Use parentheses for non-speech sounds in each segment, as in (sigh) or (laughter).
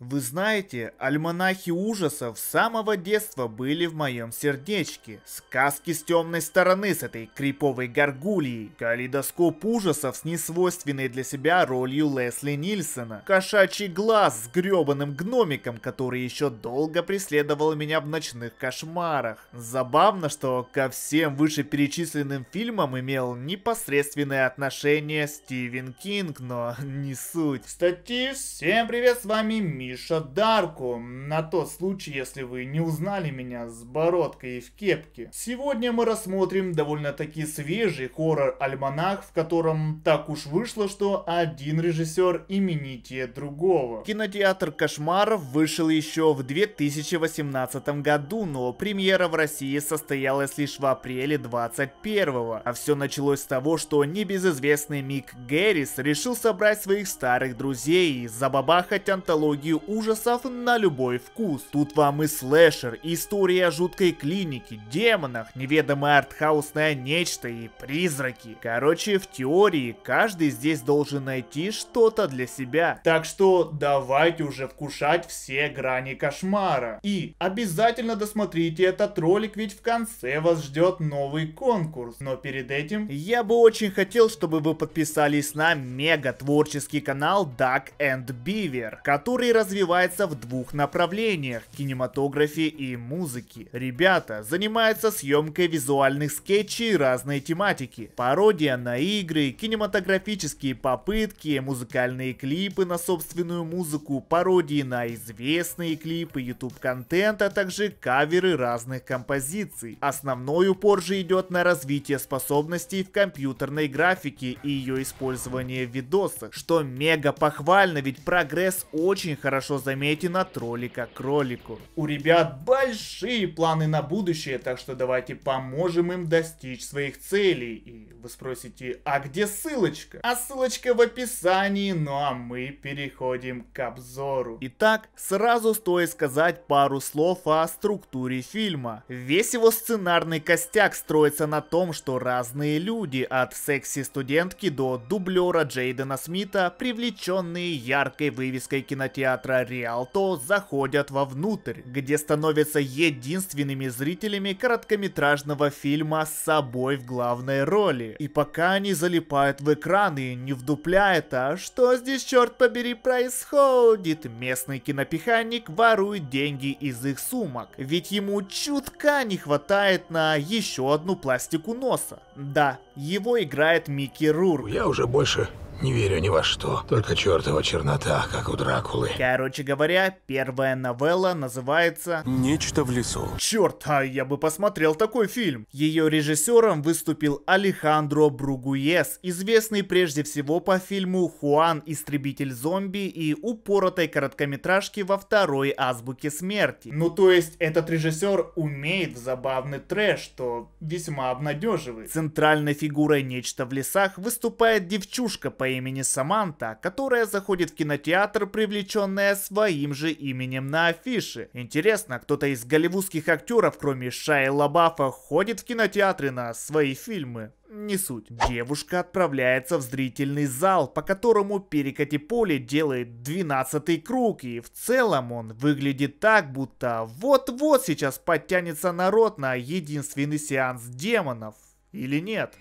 Вы знаете, альманахи ужасов с самого детства были в моем сердечке. Сказки с темной стороны с этой криповой горгульей, калейдоскоп ужасов с несвойственной для себя ролью Лесли Нильсона, кошачий глаз с грёбаным гномиком, который еще долго преследовал меня в ночных кошмарах. Забавно, что ко всем вышеперечисленным фильмам имел непосредственное отношение Стивен Кинг, но не суть. Кстати, всем привет, с вами Ми. Миша Дарку, на тот случай, если вы не узнали меня с бородкой и в кепке. Сегодня мы рассмотрим довольно-таки свежий хоррор-альманах, в котором так уж вышло, что один режиссер именитие другого. Кинотеатр кошмаров вышел еще в 2018 году, но премьера в России состоялась лишь в апреле 21-го. А все началось с того, что небезызвестный Мик Гэррис решил собрать своих старых друзей и забабахать антологию историю ужасов на любой вкус. Тут вам и слэшер, и история о жуткой клинике, демонах, неведомое артхаусное нечто и призраки. Короче, в теории каждый здесь должен найти что-то для себя. Так что давайте уже вкушать все грани кошмара. И обязательно досмотрите этот ролик, ведь в конце вас ждет новый конкурс. Но перед этим я бы очень хотел, чтобы вы подписались на мега творческий канал Duck and Beaver, который раз развивается в двух направлениях – кинематографе и музыке. Ребята занимаются съемкой визуальных скетчей разной тематики. Пародия на игры, кинематографические попытки, музыкальные клипы на собственную музыку, пародии на известные клипы, YouTube-контент, а также каверы разных композиций. Основной упор же идет на развитие способностей в компьютерной графике и ее использование в видосах, что мега похвально, ведь прогресс очень хорошо хорошо заметен от ролика к ролику. У ребят большие планы на будущее, так что давайте поможем им достичь своих целей. И вы спросите, а где ссылочка? А ссылочка в описании, ну а мы переходим к обзору. Итак, сразу стоит сказать пару слов о структуре фильма. Весь его сценарный костяк строится на том, что разные люди, от секси-студентки до дублера Джейдена Смита, привлеченные яркой вывеской кинотеатра театра Риалто заходят вовнутрь, где становятся единственными зрителями короткометражного фильма с собой в главной роли. И пока они залипают в экраны, не вдупляя а что здесь, черт побери, происходит, местный кинопеханик ворует деньги из их сумок, ведь ему чутка не хватает на еще одну пластику носа. Да, его играет Микки Рур. Я уже больше не верю ни во что. Только чертова чернота, как у Дракулы. Короче говоря, первая новелла называется... Нечто в лесу. Черт, а я бы посмотрел такой фильм. Ее режиссером выступил Алехандро Бругуес, известный прежде всего по фильму «Хуан. Истребитель зомби» и упоротой короткометражки во второй «Азбуке смерти». Ну то есть, этот режиссер умеет в забавный трэш, что весьма обнадеживает. Центральной фигурой «Нечто в лесах» выступает девчушка по по имени Саманта, которая заходит в кинотеатр, привлеченная своим же именем на афише. Интересно, кто-то из голливудских актеров, кроме Шайла Баффа, ходит в кинотеатры на свои фильмы? не суть. Девушка отправляется в зрительный зал, по которому перекати поле делает 12 круг, и в целом он выглядит так, будто вот-вот сейчас подтянется народ на единственный сеанс демонов. Или нет?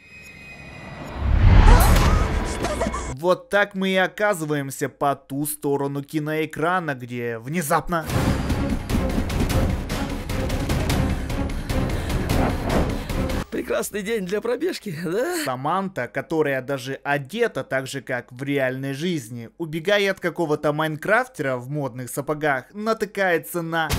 Вот так мы и оказываемся по ту сторону киноэкрана, где внезапно... Прекрасный день для пробежки, да? Саманта, которая даже одета так же, как в реальной жизни, убегая от какого-то майнкрафтера в модных сапогах, натыкается на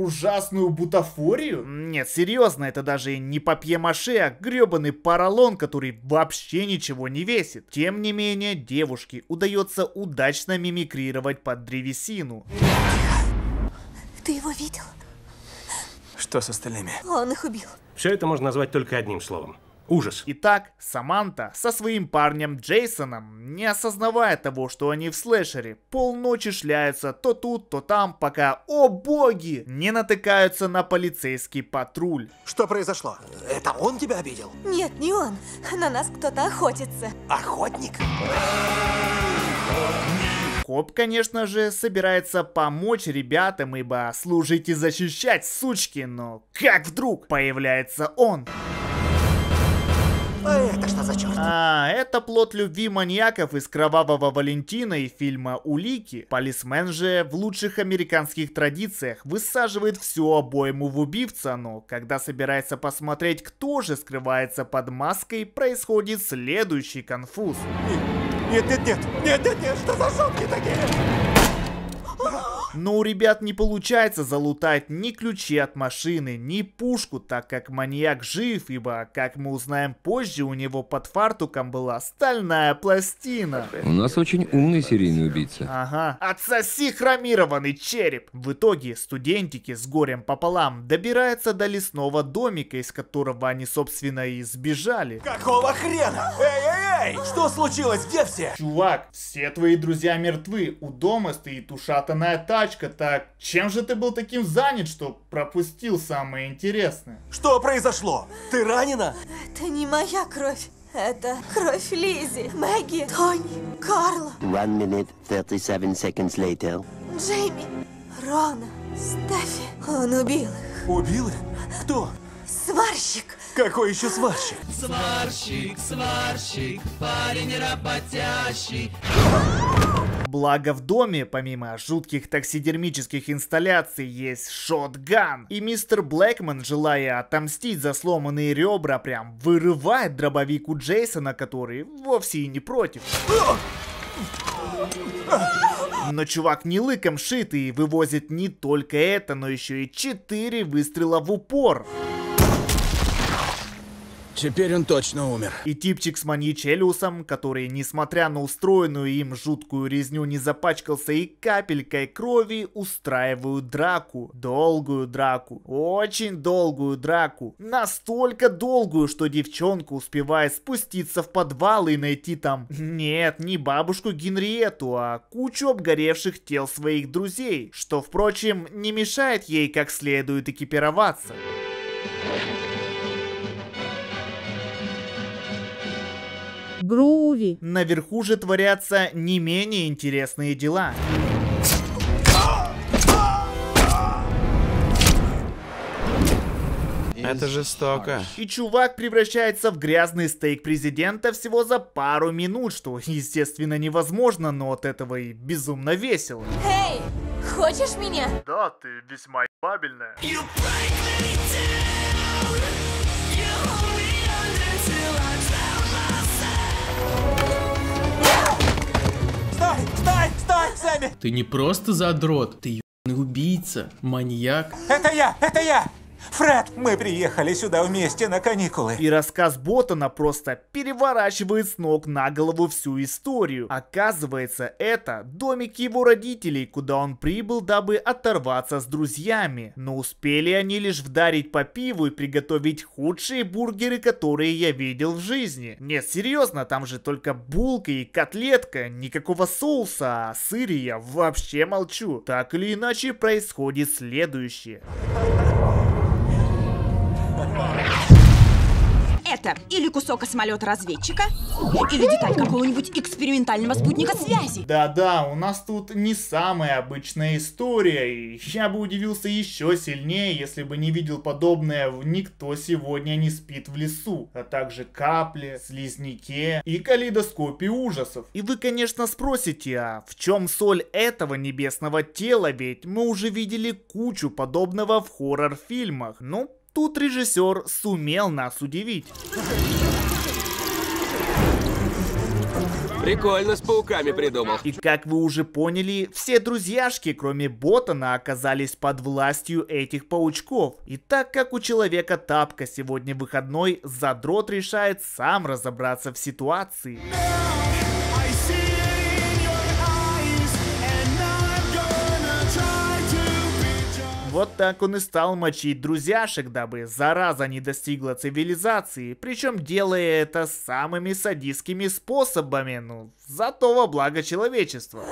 ужасную бутафорию? Нет, серьезно, это даже не папье-маше, а гребаный поролон, который вообще ничего не весит. Тем не менее, девушке удается удачно мимикрировать под древесину. Ты его видел? Что с остальными? Он их убил. Все это можно назвать только одним словом. Ужас. Итак, Саманта со своим парнем Джейсоном, не осознавая того, что они в слэшере, полночи шляются то тут, то там, пока, о боги, не натыкаются на полицейский патруль. Что произошло? Это он тебя обидел? Нет, не он. На нас кто-то охотится. Охотник? Коп, конечно же, собирается помочь ребятам, ибо служить и защищать, сучки, но как вдруг появляется он? А это что за черт? А, это плод любви маньяков из Кровавого Валентина и фильма Улики. Полисмен же в лучших американских традициях высаживает всю обойму в убивца, но когда собирается посмотреть, кто же скрывается под маской, происходит следующий конфуз. Нет, нет, нет, нет, нет, нет, что за шутки такие? Но у ребят не получается залутать ни ключи от машины, ни пушку, так как маньяк жив, ибо, как мы узнаем позже, у него под фартуком была стальная пластина. У нас очень умный серийный убийца. Ага. Отсоси хромированный череп! В итоге студентики с горем пополам добираются до лесного домика, из которого они, собственно, и сбежали. Какого хрена? Эй, эй, эй! Что случилось? Где все? Чувак, все твои друзья мертвы. У дома стоит ушатанная та Пачка, так чем же ты был таким занят, что пропустил самое интересное? Что произошло? Ты ранена? Это не моя кровь. Это кровь Лизи, Мэгги, Тони, Карла. One minute, 37 seconds later. Джейми, Рона, Стаффи. Он убил их. Убил их? Кто? Сварщик. Какой еще сварщик? Сварщик, сварщик, парень работящий. Благо в доме, помимо жутких таксидермических инсталляций, есть шотган. И мистер Блэкман, желая отомстить за сломанные ребра, прям вырывает дробовик у Джейсона, который вовсе и не против. Но чувак не лыком шит и вывозит не только это, но еще и четыре выстрела в упор. Теперь он точно умер. И типчик с маньячелиусом, который, несмотря на устроенную им жуткую резню, не запачкался и капелькой крови, устраивают драку. Долгую драку. Очень долгую драку. Настолько долгую, что девчонка успевает спуститься в подвал и найти там... Нет, не бабушку Генриету, а кучу обгоревших тел своих друзей. Что, впрочем, не мешает ей как следует экипироваться. Груви. Наверху же творятся не менее интересные дела. Это жестоко. И чувак превращается в грязный стейк президента всего за пару минут, что, естественно, невозможно, но от этого и безумно весело. Эй, хочешь меня? Да, ты весьма ебабельная. You... Стой! Стой! Стой, Сэмми! Ты не просто задрот, ты убийца, маньяк. Это я! Это я! Фред, мы приехали сюда вместе на каникулы. И рассказ Ботана просто переворачивает с ног на голову всю историю. Оказывается, это домик его родителей, куда он прибыл, дабы оторваться с друзьями. Но успели они лишь вдарить по пиву и приготовить худшие бургеры, которые я видел в жизни. Нет, серьезно, там же только булка и котлетка, никакого соуса, а сыре я вообще молчу. Так или иначе происходит следующее. это или кусок космолета-разведчика, или деталь какого-нибудь экспериментального спутника связи. Да-да, у нас тут не самая обычная история, и я бы удивился еще сильнее, если бы не видел подобное в «Никто сегодня не спит в лесу», а также «Капли», «Слизняке» и «Калейдоскопе ужасов». И вы, конечно, спросите, а в чем соль этого небесного тела, ведь мы уже видели кучу подобного в хоррор-фильмах. Ну, Тут режиссер сумел нас удивить. Прикольно с пауками придумал. И как вы уже поняли, все друзьяшки, кроме Ботана, оказались под властью этих паучков. И так как у человека тапка сегодня выходной, задрот решает сам разобраться в ситуации. No! Вот так он и стал мочить друзьяшек, дабы зараза не достигла цивилизации, причем делая это самыми садистскими способами, ну, зато во благо человечества.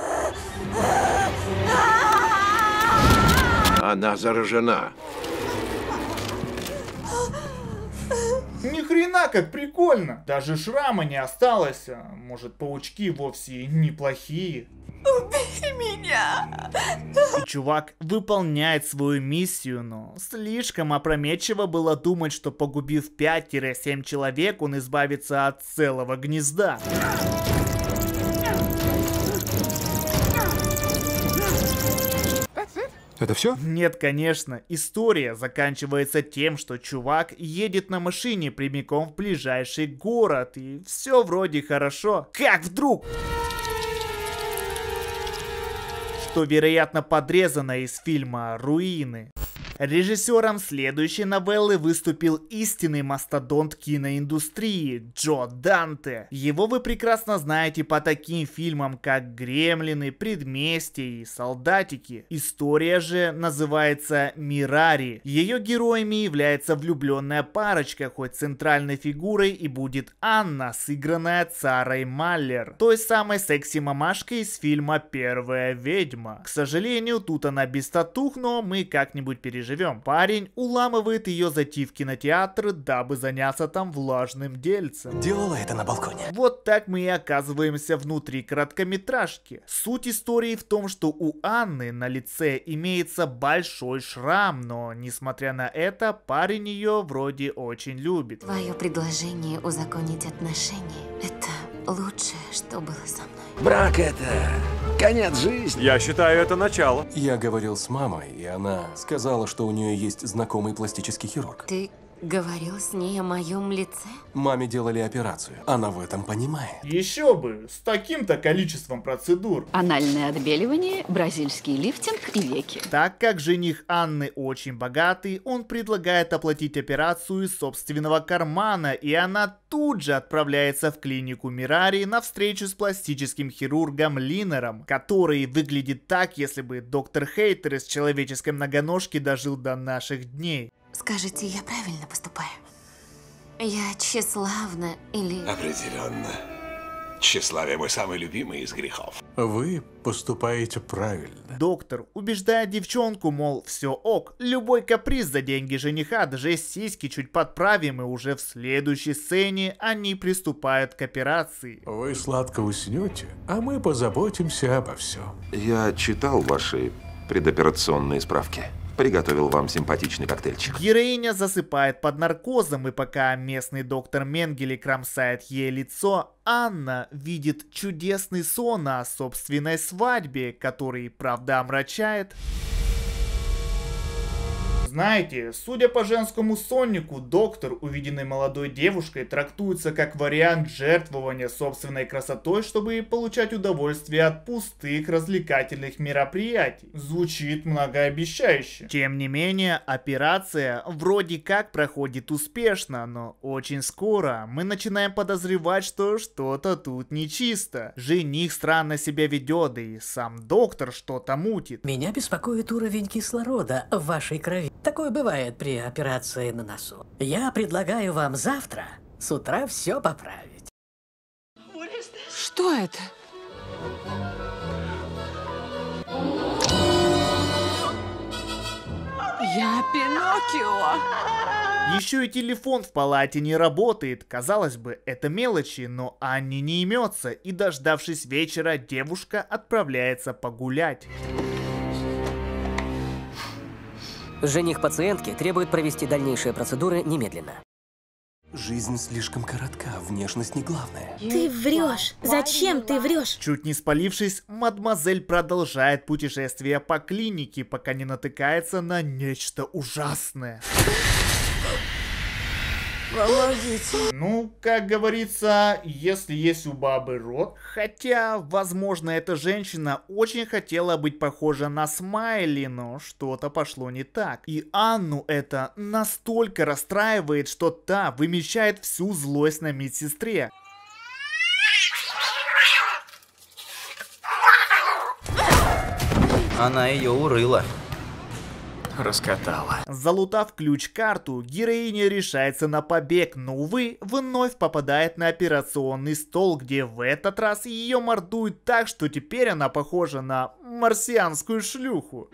Она заражена. Ни хрена как прикольно! Даже шрама не осталось. А, может, паучки вовсе неплохие? Убей меня! чувак выполняет свою миссию, но слишком опрометчиво было думать, что погубив 5-7 человек, он избавится от целого гнезда. Это все? Нет, конечно. История заканчивается тем, что чувак едет на машине прямиком в ближайший город, и все вроде хорошо. Как вдруг? что, вероятно, подрезано из фильма «Руины». Режиссером следующей новеллы выступил истинный мастодонт киноиндустрии Джо Данте. Его вы прекрасно знаете по таким фильмам, как «Гремлины», «Предместье» и «Солдатики». История же называется «Мирари». Ее героями является влюбленная парочка, хоть центральной фигурой и будет Анна, сыгранная Царой Маллер, той самой секси-мамашкой из фильма «Первая ведьма» дома. К сожалению, тут она без татух, но мы как-нибудь переживем. Парень уламывает ее зайти в кинотеатр, дабы заняться там влажным дельцем. Делала это на балконе. Вот так мы и оказываемся внутри короткометражки. Суть истории в том, что у Анны на лице имеется большой шрам, но несмотря на это, парень ее вроде очень любит. Твое предложение узаконить отношения – это лучшее, что было со мной. Брак — это конец жизни. Я считаю, это начало. Я говорил с мамой, и она сказала, что у нее есть знакомый пластический хирург. Ты Говорил с ней о моем лице? Маме делали операцию. Она в этом понимает. Еще бы, с таким-то количеством процедур. Анальное отбеливание, бразильский лифтинг и веки. Так как жених Анны очень богатый, он предлагает оплатить операцию из собственного кармана, и она тут же отправляется в клинику Мирари на встречу с пластическим хирургом Линером, который выглядит так, если бы доктор Хейтер из человеческой многоножки дожил до наших дней. Скажите, я правильно поступаю? Я тщеславна или... Определенно. Тщеславие мой самый любимый из грехов. Вы поступаете правильно. Доктор убеждает девчонку, мол, все ок, любой каприз за деньги жениха, даже сиськи чуть подправим, и уже в следующей сцене они приступают к операции. Вы сладко уснете, а мы позаботимся обо всем. Я читал ваши предоперационные справки приготовил вам симпатичный коктейльчик. Героиня засыпает под наркозом, и пока местный доктор Менгеле кромсает ей лицо, Анна видит чудесный сон о собственной свадьбе, который, правда, омрачает знаете, судя по женскому соннику, доктор, увиденный молодой девушкой, трактуется как вариант жертвования собственной красотой, чтобы получать удовольствие от пустых развлекательных мероприятий. Звучит многообещающе. Тем не менее, операция вроде как проходит успешно, но очень скоро мы начинаем подозревать, что что-то тут нечисто. Жених странно себя ведет, и сам доктор что-то мутит. Меня беспокоит уровень кислорода в вашей крови. Такое бывает при операции на носу. Я предлагаю вам завтра с утра все поправить. Что это? Я Пиноккио! Еще и телефон в палате не работает. Казалось бы, это мелочи, но Анни не имется, и дождавшись вечера, девушка отправляется погулять. Жених пациентки требует провести дальнейшие процедуры немедленно. Жизнь слишком коротка, внешность не главное. Ты врешь. Зачем ты врешь? Чуть не спалившись, мадемуазель продолжает путешествие по клинике, пока не натыкается на нечто ужасное. Помогите. Ну, как говорится, если есть у бабы рот. Хотя, возможно, эта женщина очень хотела быть похожа на Смайли, но что-то пошло не так. И Анну это настолько расстраивает, что та вымещает всю злость на медсестре. Она ее урыла раскатала. Залутав ключ-карту, героиня решается на побег, но, увы, вновь попадает на операционный стол, где в этот раз ее мордуют так, что теперь она похожа на марсианскую шлюху.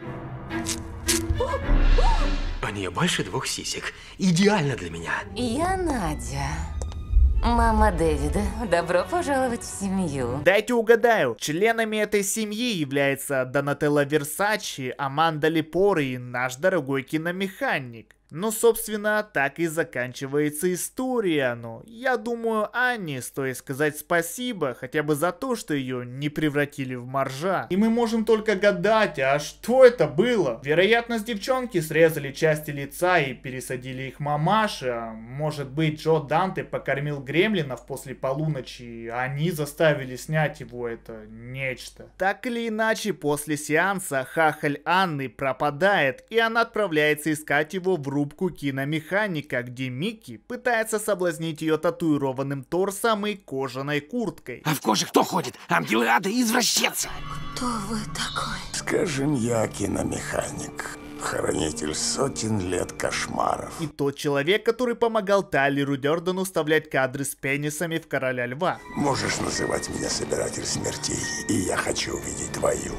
У нее больше двух сисек. Идеально для меня. Я Надя. Мама Дэвида, добро пожаловать в семью. Дайте угадаю, членами этой семьи являются Донателло Версачи, Аманда Липори и наш дорогой киномеханик. Ну, собственно, так и заканчивается история, но ну, я думаю, Анне стоит сказать спасибо хотя бы за то, что ее не превратили в моржа. И мы можем только гадать, а что это было? Вероятно, с девчонки срезали части лица и пересадили их мамаши, а может быть Джо Данте покормил гремлинов после полуночи, и они заставили снять его это нечто. Так или иначе, после сеанса хахаль Анны пропадает, и она отправляется искать его в руку трубку киномеханика, где Микки пытается соблазнить ее татуированным торсом и кожаной курткой. А в коже кто ходит? Ангелы ада и извращенцы! Кто вы такой? Скажем, я киномеханик хранитель сотен лет кошмаров. И тот человек, который помогал Тайлеру Дёрдену вставлять кадры с пенисами в Короля Льва. Можешь называть меня Собиратель Смертей, и я хочу увидеть твою.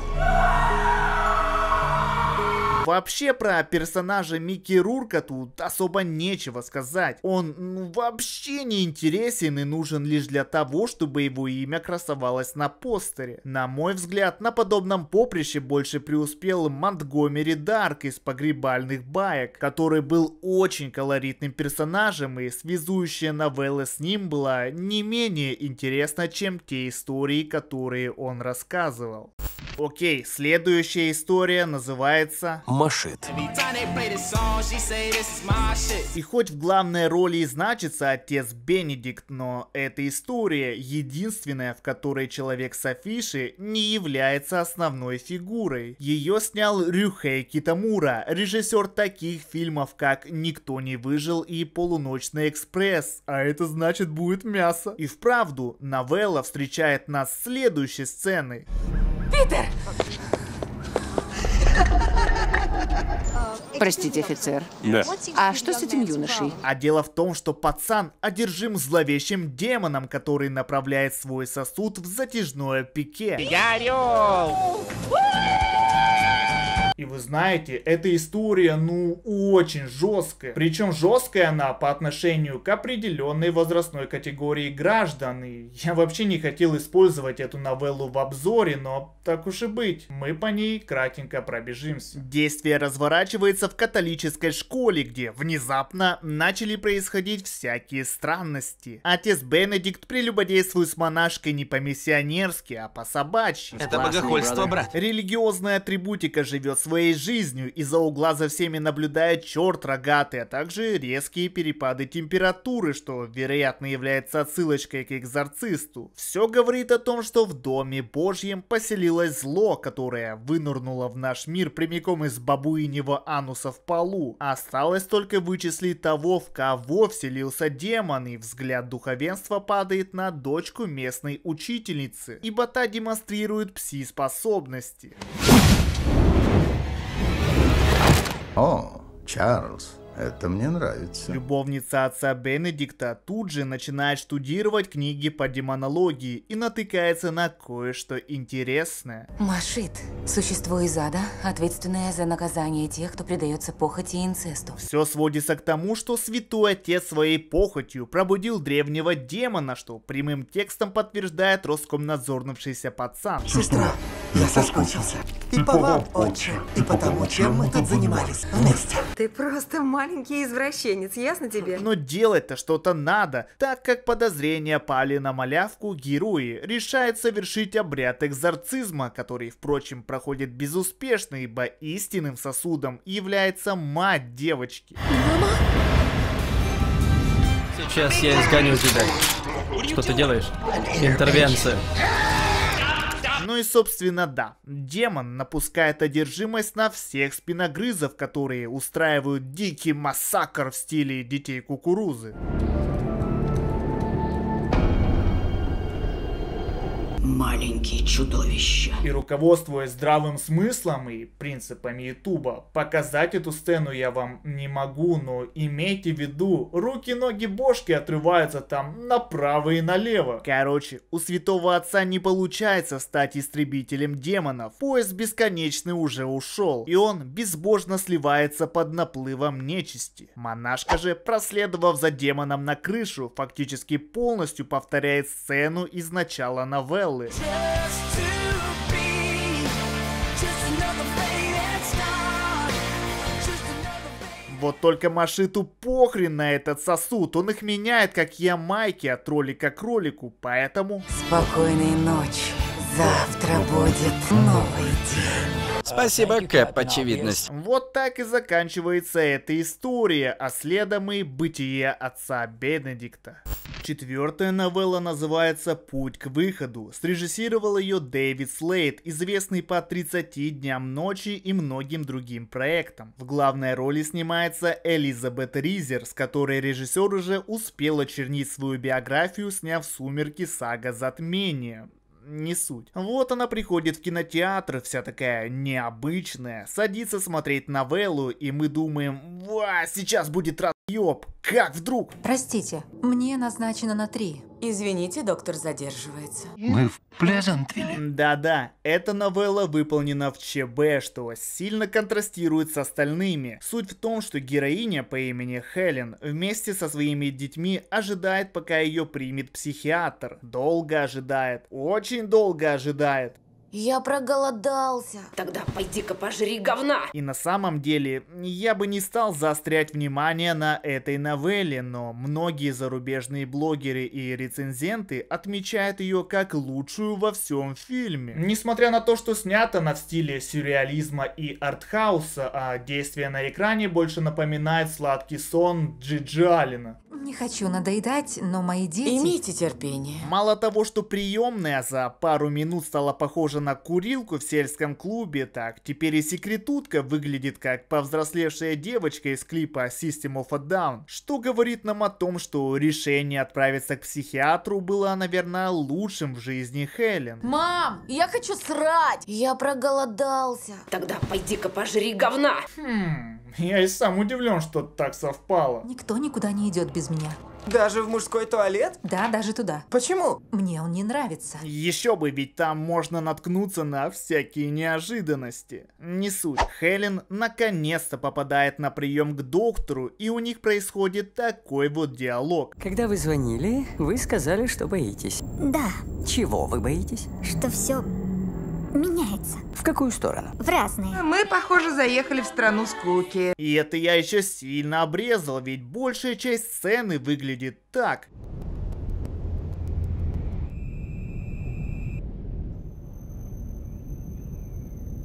Вообще про персонажа Микки Рурка тут особо нечего сказать. Он ну, вообще не интересен и нужен лишь для того, чтобы его имя красовалось на постере. На мой взгляд, на подобном поприще больше преуспел Монтгомери Дарк из «Погребальных баек», который был очень колоритным персонажем и связующая новелла с ним была не менее интересна, чем те истории, которые он рассказывал. Окей, следующая история называется... Машит. И хоть в главной роли и значится отец Бенедикт, но эта история единственная, в которой человек с афиши не является основной фигурой. Ее снял Рюхей Китамура, режиссер таких фильмов, как «Никто не выжил» и «Полуночный экспресс», а это значит будет мясо. И вправду, новелла встречает нас следующей сцены. Питер! (laughs) Простите, офицер. Да. А что с этим юношей? А дело в том, что пацан одержим зловещим демоном, который направляет свой сосуд в затяжное пике. Я орел! И вы знаете, эта история, ну, очень жесткая. Причем жесткая она по отношению к определенной возрастной категории граждан. И я вообще не хотел использовать эту новеллу в обзоре, но так уж и быть. Мы по ней кратенько пробежимся. Действие разворачивается в католической школе, где внезапно начали происходить всякие странности. Отец Бенедикт прелюбодействует с монашкой не по-миссионерски, а по-собачьи. Это богохульство, брат. Религиозная атрибутика живет своей жизнью. Из-за угла за всеми наблюдает черт рогатый, а также резкие перепады температуры, что, вероятно, является отсылочкой к экзорцисту. Все говорит о том, что в Доме Божьем поселилось зло, которое вынурнуло в наш мир прямиком из бабуинего ануса в полу. Осталось только вычислить того, в кого вселился демон, и взгляд духовенства падает на дочку местной учительницы, ибо та демонстрирует пси-способности. О, Чарльз, это мне нравится. Любовница отца Бенедикта тут же начинает штудировать книги по демонологии и натыкается на кое-что интересное. Машит. Существо из ада, ответственное за наказание тех, кто предается похоти и инцесту. Все сводится к тому, что святой отец своей похотью пробудил древнего демона, что прямым текстом подтверждает Роскомнадзор пацан. Сестра, я соскучился. И по вам, отче, и по тому, чем мы тут занимались вместе. Ты просто маленький извращенец, ясно тебе? Но делать-то что-то надо, так как подозрения пали на малявку герои решают совершить обряд экзорцизма, который, впрочем, проходит безуспешно, ибо истинным сосудом является мать девочки. Мама? Сейчас я изгоню тебя. Что ты делаешь? Интервенция. Ну и собственно да, демон напускает одержимость на всех спиногрызов, которые устраивают дикий массакр в стиле детей кукурузы. маленькие чудовища. И руководствуясь здравым смыслом и принципами Ютуба, показать эту сцену я вам не могу, но имейте в виду, руки, ноги, бошки отрываются там направо и налево. Короче, у святого отца не получается стать истребителем демонов. Поезд бесконечный уже ушел, и он безбожно сливается под наплывом нечисти. Монашка же, проследовав за демоном на крышу, фактически полностью повторяет сцену из начала новеллы, Москвы. Вот только Машиту похрен на этот сосуд, он их меняет как я майки от а ролика к ролику, поэтому... Спокойной ночи, завтра будет новый день. Спасибо, Кэп, очевидность. Вот так и заканчивается эта история, а следом и бытие отца Бенедикта. Четвертая новелла называется «Путь к выходу». Срежиссировал ее Дэвид Слейд, известный по «30 дням ночи» и многим другим проектам. В главной роли снимается Элизабет Ризер, с которой режиссер уже успел очернить свою биографию, сняв «Сумерки. Сага. Затмение» не суть. Вот она приходит в кинотеатр, вся такая необычная, садится смотреть новеллу, и мы думаем, ва, сейчас будет разъеб, как вдруг? Простите, мне назначено на три. Извините, доктор задерживается. Мы в Плезантвилле. Да-да, эта новелла выполнена в ЧБ, что сильно контрастирует с остальными. Суть в том, что героиня по имени Хелен вместе со своими детьми ожидает, пока ее примет психиатр. Долго ожидает, очень долго ожидает. Я проголодался. Тогда пойди-ка пожри говна. И на самом деле, я бы не стал заострять внимание на этой новелле, но многие зарубежные блогеры и рецензенты отмечают ее как лучшую во всем фильме. Несмотря на то, что снято на стиле сюрреализма и артхауса, а действие на экране больше напоминает сладкий сон Джиджи Алина. Не хочу надоедать, но мои дети... Имейте терпение. Мало того, что приемная за пару минут стала похожа даже на курилку в сельском клубе так. Теперь и секретутка выглядит как повзрослевшая девочка из клипа System of a Down, что говорит нам о том, что решение отправиться к психиатру было, наверное, лучшим в жизни Хелен. Мам, я хочу срать! Я проголодался. Тогда пойди-ка пожри говна! Хм, я и сам удивлен, что так совпало. Никто никуда не идет без меня. Даже в мужской туалет? Да, даже туда. Почему? Мне он не нравится. Еще бы, ведь там можно наткнуться на всякие неожиданности. Не суть. Хелен наконец-то попадает на прием к доктору, и у них происходит такой вот диалог. Когда вы звонили, вы сказали, что боитесь. Да. Чего вы боитесь? Что все меняется. В какую сторону? В разные. Мы, похоже, заехали в страну скуки. И это я еще сильно обрезал, ведь большая часть сцены выглядит так.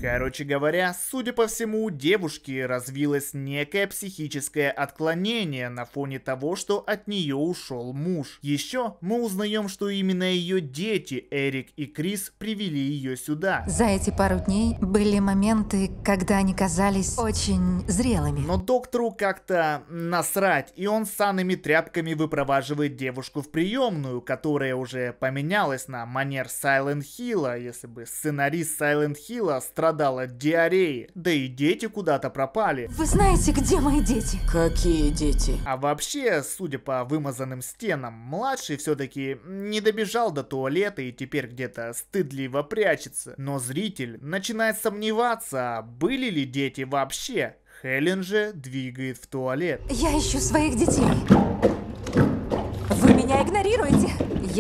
Короче говоря, судя по всему, у девушки развилось некое психическое отклонение на фоне того, что от нее ушел муж. Еще мы узнаем, что именно ее дети Эрик и Крис привели ее сюда. За эти пару дней были моменты, когда они казались очень зрелыми. Но доктору как-то насрать, и он с санными тряпками выпроваживает девушку в приемную, которая уже поменялась на манер Сайлент Хилла, если бы сценарист Сайлент Хилла страдал страдал от диареи, да и дети куда-то пропали. Вы знаете, где мои дети? Какие дети? А вообще, судя по вымазанным стенам, младший все-таки не добежал до туалета и теперь где-то стыдливо прячется. Но зритель начинает сомневаться, а были ли дети вообще. Хелен же двигает в туалет. Я ищу своих детей.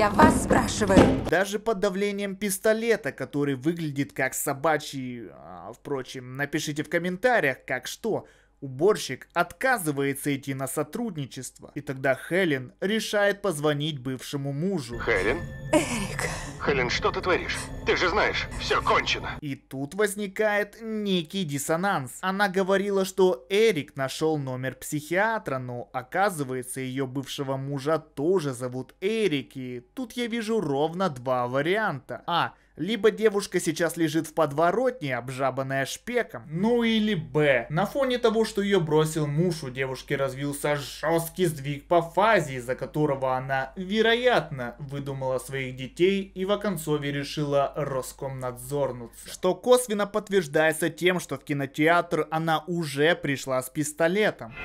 Я вас спрашиваю. Даже под давлением пистолета, который выглядит как собачий... А, впрочем, напишите в комментариях, как что. Уборщик отказывается идти на сотрудничество. И тогда Хелен решает позвонить бывшему мужу. Хелен? Эрик... Хелен, что ты творишь? Ты же знаешь, все кончено. И тут возникает некий диссонанс. Она говорила, что Эрик нашел номер психиатра, но оказывается ее бывшего мужа тоже зовут Эрик. И тут я вижу ровно два варианта. А. Либо девушка сейчас лежит в подворотне, обжабанная шпеком. Ну или Б. На фоне того, что ее бросил муж, у девушки развился жесткий сдвиг по фазе, из-за которого она, вероятно, выдумала своих детей и в оконцове решила Роскомнадзорнуться. Что косвенно подтверждается тем, что в кинотеатр она уже пришла с пистолетом.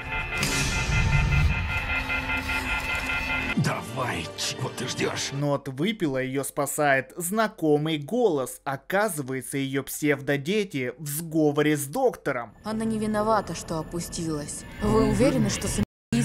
Давай, чего ты ждешь? Но от выпила ее спасает знакомый голос. Оказывается, ее псевдодети в сговоре с доктором. Она не виновата, что опустилась. Вы уверены, что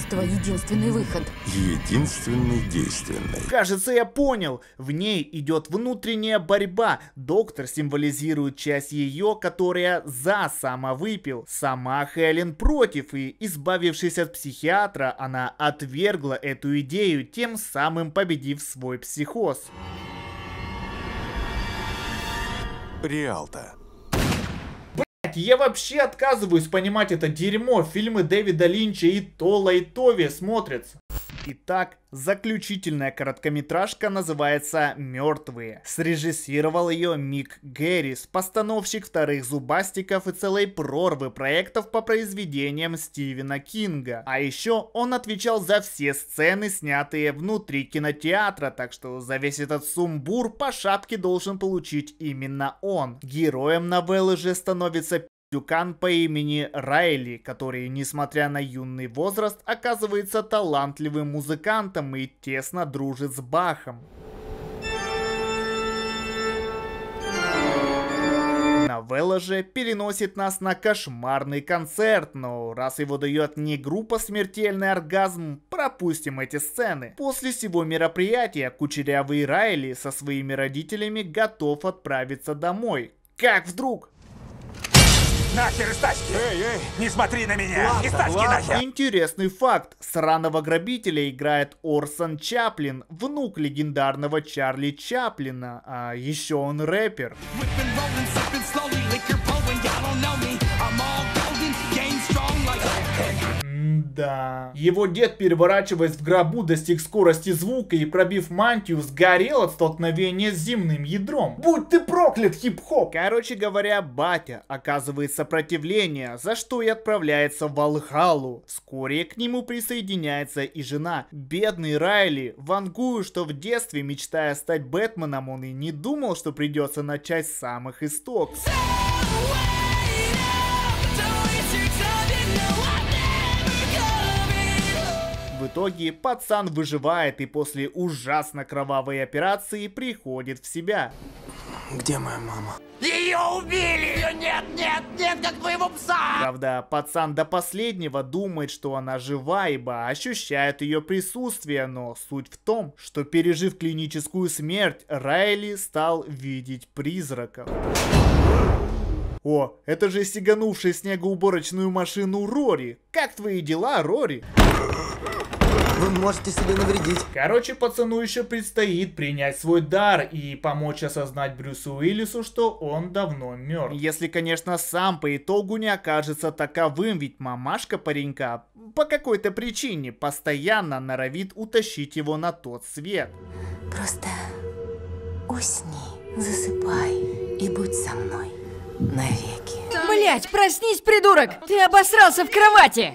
убийство – единственный выход. Единственный действенный. Кажется, я понял. В ней идет внутренняя борьба. Доктор символизирует часть ее, которая за сама выпил. Сама Хелен против, и, избавившись от психиатра, она отвергла эту идею, тем самым победив свой психоз. Реалта. Я вообще отказываюсь понимать это дерьмо. Фильмы Дэвида Линча и Тола, и Тови смотрятся. Итак, Заключительная короткометражка называется «Мертвые». Срежиссировал ее Мик Геррис, постановщик «Вторых зубастиков» и целой прорвы проектов по произведениям Стивена Кинга. А еще он отвечал за все сцены, снятые внутри кинотеатра, так что за весь этот сумбур по шапке должен получить именно он. Героем новеллы же становится Дюкан по имени Райли, который, несмотря на юный возраст, оказывается талантливым музыкантом и тесно дружит с Бахом. Новелла же переносит нас на кошмарный концерт, но раз его дает не группа «Смертельный оргазм», пропустим эти сцены. После всего мероприятия кучерявый Райли со своими родителями готов отправиться домой. Как вдруг Нахер из тачки! Эй, эй! Не смотри на меня! Ладно, из тачки ладно. нахер! Интересный факт. Сраного грабителя играет Орсон Чаплин, внук легендарного Чарли Чаплина. А еще он рэпер. Whipping, rolling, да. Его дед, переворачиваясь в гробу, достиг скорости звука и, пробив мантию, сгорел от столкновения с земным ядром. Будь ты проклят, хип-хоп! Короче говоря, батя оказывает сопротивление, за что и отправляется в Алхалу. Вскоре к нему присоединяется и жена. Бедный Райли, вангую, что в детстве, мечтая стать Бэтменом, он и не думал, что придется начать с самых истоков. итоге пацан выживает и после ужасно кровавой операции приходит в себя. Где моя мама? Ее убили! Ее нет, нет, нет, как твоего пса! Правда, пацан до последнего думает, что она жива, ибо ощущает ее присутствие, но суть в том, что пережив клиническую смерть, Райли стал видеть призраков. О, это же сиганувший снегоуборочную машину Рори. Как твои дела, Рори? Вы можете себе навредить. Короче, пацану еще предстоит принять свой дар и помочь осознать Брюсу Уиллису, что он давно мертв. Если, конечно, сам по итогу не окажется таковым, ведь мамашка паренька по какой-то причине постоянно норовит утащить его на тот свет. Просто усни, засыпай и будь со мной навеки. Блять, проснись, придурок! Ты обосрался в кровати!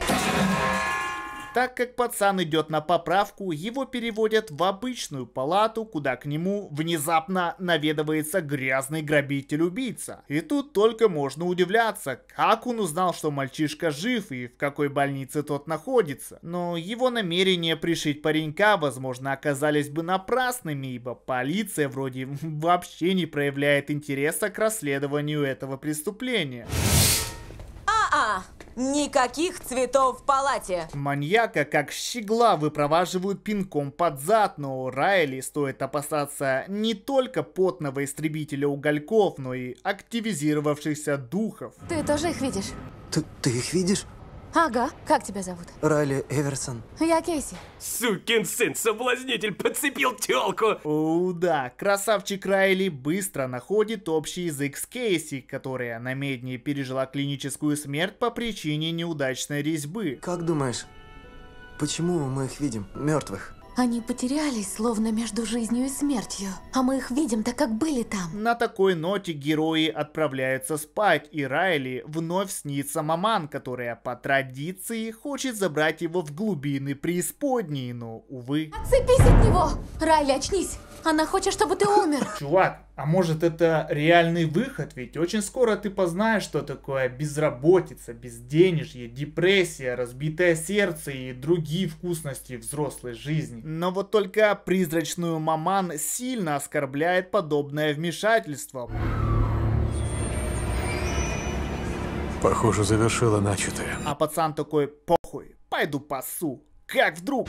Так как пацан идет на поправку, его переводят в обычную палату, куда к нему внезапно наведывается грязный грабитель-убийца. И тут только можно удивляться, как он узнал, что мальчишка жив и в какой больнице тот находится. Но его намерения пришить паренька, возможно, оказались бы напрасными, ибо полиция вроде (laughs) вообще не проявляет интереса к расследованию этого преступления. А-а! Никаких цветов в палате. Маньяка как щегла выпроваживают пинком под зад, но Райли стоит опасаться не только потного истребителя угольков, но и активизировавшихся духов. Ты тоже их видишь? Ты, ты их видишь? Ага, как тебя зовут? Райли Эверсон. Я Кейси. Сукин сын, соблазнитель, подцепил тёлку. О, да, красавчик Райли быстро находит общий язык с Кейси, которая на медне пережила клиническую смерть по причине неудачной резьбы. Как думаешь, почему мы их видим, мертвых? Они потерялись, словно между жизнью и смертью. А мы их видим так, как были там. На такой ноте герои отправляются спать, и Райли вновь снится маман, которая по традиции хочет забрать его в глубины преисподней, но, увы... Отцепись от него! Райли, очнись! Она хочет, чтобы ты умер. (laughs) Чувак, а может это реальный выход? Ведь очень скоро ты познаешь, что такое безработица, безденежье, депрессия, разбитое сердце и другие вкусности взрослой жизни. Но вот только призрачную маман сильно оскорбляет подобное вмешательство. Похоже, завершила начатое. А пацан такой, похуй, пойду пасу. Как вдруг?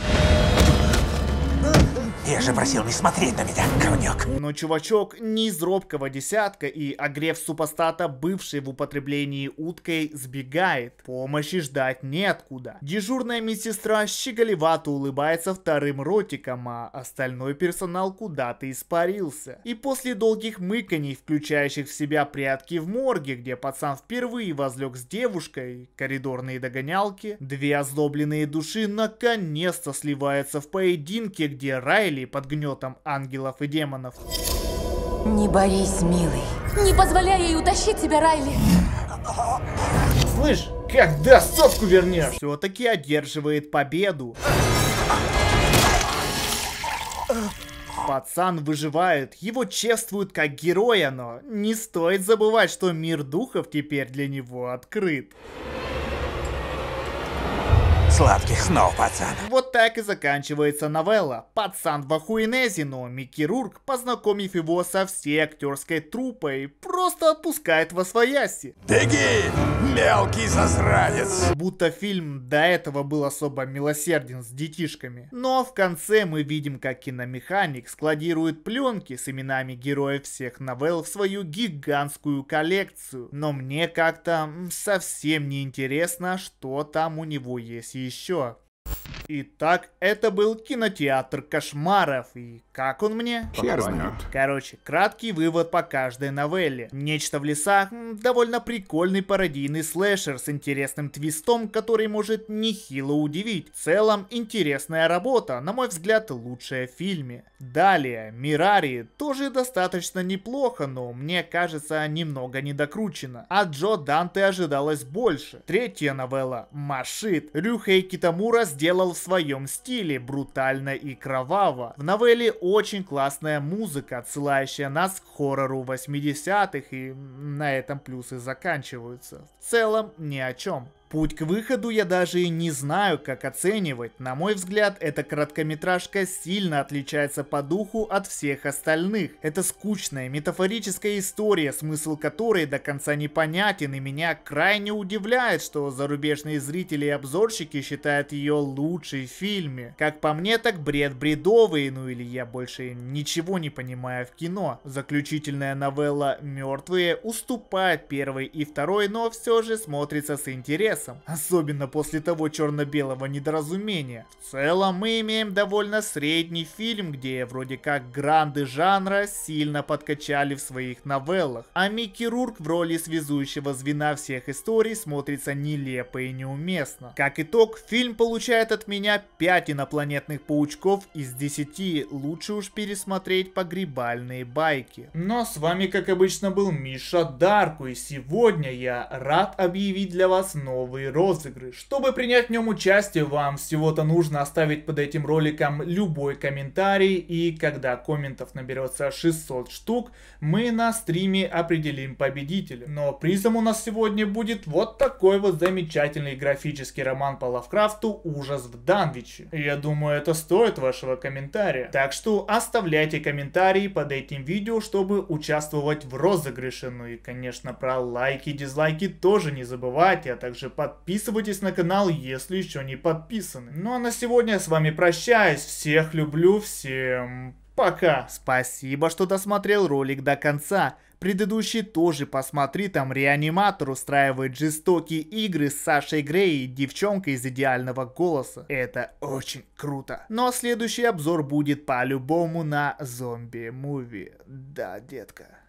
Я же просил не смотреть на меня, говнюк. Но чувачок не из робкого десятка и, огрев супостата, бывший в употреблении уткой, сбегает. Помощи ждать неоткуда. Дежурная медсестра щеголевато улыбается вторым ротиком, а остальной персонал куда-то испарился. И после долгих мыканий, включающих в себя прятки в морге, где пацан впервые возлег с девушкой, коридорные догонялки, две озлобленные души наконец-то сливаются в поединке, где Райли под гнетом ангелов и демонов. Не борись, милый. Не позволяй ей утащить тебя, Райли. Слышь, когда сотку вернешь? Все-таки одерживает победу. Пацан выживает, его чествуют как героя, но не стоит забывать, что мир духов теперь для него открыт. Сладких снов, пацан. Вот так и заканчивается новелла. Пацан в охуенезе, но Микки Рурк, познакомив его со всей актерской трупой, просто отпускает во свояси. Беги, мелкий засранец. Будто фильм до этого был особо милосерден с детишками. Но в конце мы видим, как киномеханик складирует пленки с именами героев всех новелл в свою гигантскую коллекцию. Но мне как-то совсем не интересно, что там у него есть еще. Итак, это был кинотеатр кошмаров, и как он мне? Хер знает. Короче, краткий вывод по каждой новелле. Нечто в лесах довольно прикольный пародийный слэшер с интересным твистом, который может нехило удивить. В целом, интересная работа, на мой взгляд, лучшая в фильме. Далее, Мирари тоже достаточно неплохо, но мне кажется, немного недокручено. А Джо Данте ожидалось больше. Третья новелла «Машит». Рюхей Китамура сделал в своем стиле, брутально и кроваво. В новелле очень классная музыка, отсылающая нас к хоррору 80-х, и на этом плюсы заканчиваются. В целом ни о чем. Путь к выходу я даже и не знаю, как оценивать. На мой взгляд, эта короткометражка сильно отличается по духу от всех остальных. Это скучная метафорическая история, смысл которой до конца непонятен, и меня крайне удивляет, что зарубежные зрители и обзорщики считают ее лучшей в фильме. Как по мне, так бред бредовый, ну или я больше ничего не понимаю в кино. Заключительная новелла «Мертвые» уступает первой и второй, но все же смотрится с интересом интересом, особенно после того черно-белого недоразумения. В целом мы имеем довольно средний фильм, где вроде как гранды жанра сильно подкачали в своих новеллах, а Микки Рурк в роли связующего звена всех историй смотрится нелепо и неуместно. Как итог, фильм получает от меня 5 инопланетных паучков из 10, лучше уж пересмотреть погребальные байки. Но с вами как обычно был Миша Дарку и сегодня я рад объявить для вас новый новый розыгрыш. Чтобы принять в нем участие, вам всего-то нужно оставить под этим роликом любой комментарий, и когда комментов наберется 600 штук, мы на стриме определим победителя. Но призом у нас сегодня будет вот такой вот замечательный графический роман по Лавкрафту «Ужас в Данвиче». Я думаю, это стоит вашего комментария. Так что оставляйте комментарии под этим видео, чтобы участвовать в розыгрыше. Ну и, конечно, про лайки и дизлайки тоже не забывайте, а также Подписывайтесь на канал, если еще не подписаны. Ну а на сегодня я с вами прощаюсь. Всех люблю, всем пока. Спасибо, что досмотрел ролик до конца. Предыдущий тоже посмотри, там реаниматор устраивает жестокие игры с Сашей Грей и девчонкой из идеального голоса. Это очень круто. Но ну, а следующий обзор будет по-любому на зомби-муви. Да, детка.